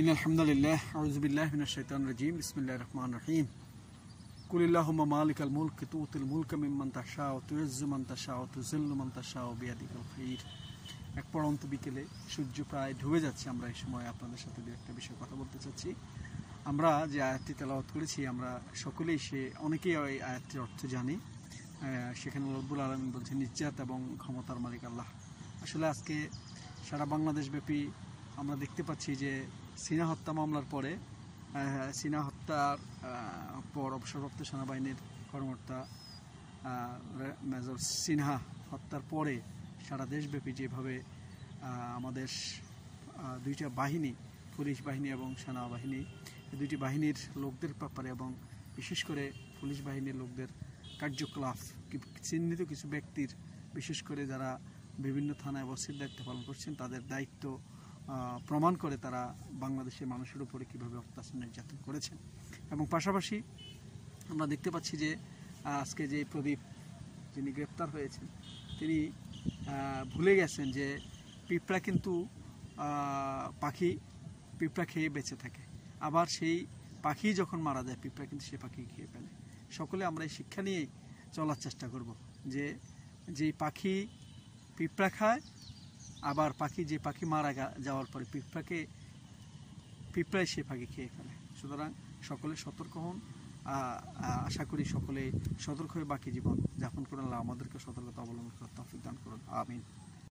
in আলহামদুলিল্লাহ আউজবিল্লাহ মিনা শৈতান রাজিম বিসমিল্লাহ রহমান রহিম কুলিল্লাহ মালিক আল মুলক তুতুল মুলক মিম্মান তাশা ও তুয়জ্জু মান তাশা ও তুজিল্লু মান তাশা ও বিয়াদিকাল খৈর এক পরন্ত বিকেলে সূর্য প্রায় ডুবে যাচ্ছে আমরা এই সময় আপনাদের সাথে দু একটা বিষয়ে কথা বলতে চাচ্ছি আমরা যে আয়াতটি তেলাওয়াত করেছি আমরা সকলেই সে অনেকেই ওই আয়াতটির অর্থ জানি সেখানে রব্বুল আলম বলছেন নির্যাত এবং ক্ষমতার মালিক আল্লাহ আসলে আজকে সারা বাংলাদেশব্যাপী আমরা দেখতে পাচ্ছি যে সিনা হত্যা মামলার পরে হ্যাঁ, হ্যাঁ, সিনা হত্যার পর অবসরপ্রাপ্ত সেনাবাহিনীর কর্মকর্তা মেজর সিনহা হত্যার পরে সারা দেশব্যাপী যেভাবে আমাদের দুইটা বাহিনী পুলিশ বাহিনী এবং সেনাবাহিনী দুইটি বাহিনীর লোকদের ব্যাপারে এবং বিশেষ করে পুলিশ বাহিনীর লোকদের কার্যকলাপ চিহ্নিত কিছু ব্যক্তির বিশেষ করে যারা বিভিন্ন থানায় অবস্থিত দায়িত্ব পালন করছেন তাদের দায়িত্ব প্রমাণ করে তারা বাংলাদেশের মানুষের উপরে কীভাবে অত্যাচার নির্যাতন করেছেন এবং পাশাপাশি আমরা দেখতে পাচ্ছি যে আজকে যে প্রদীপ যিনি গ্রেপ্তার হয়েছেন তিনি ভুলে গেছেন যে পিঁপড়া কিন্তু পাখি পিঁপড়া খেয়ে বেঁচে থাকে আবার সেই পাখি যখন মারা যায় পিঁপড়া কিন্তু সে পাখি খেয়ে ফেলে সকলে আমরা এই শিক্ষা নিয়েই চলার চেষ্টা করব যে যেই পাখি পিঁপড়া খায় আবার পাখি যে পাখি মারা যাওয়ার পরে পিঁপড়াকে পিঁপড়ায় সে পাখি খেয়ে ফেলে সুতরাং সকলে সতর্ক হন আশা করি সকলে সতর্ক হয়ে বাকি জীবন যাপন করেন আমাদেরকে সতর্কতা অবলম্বন করতে দান করুন আমিন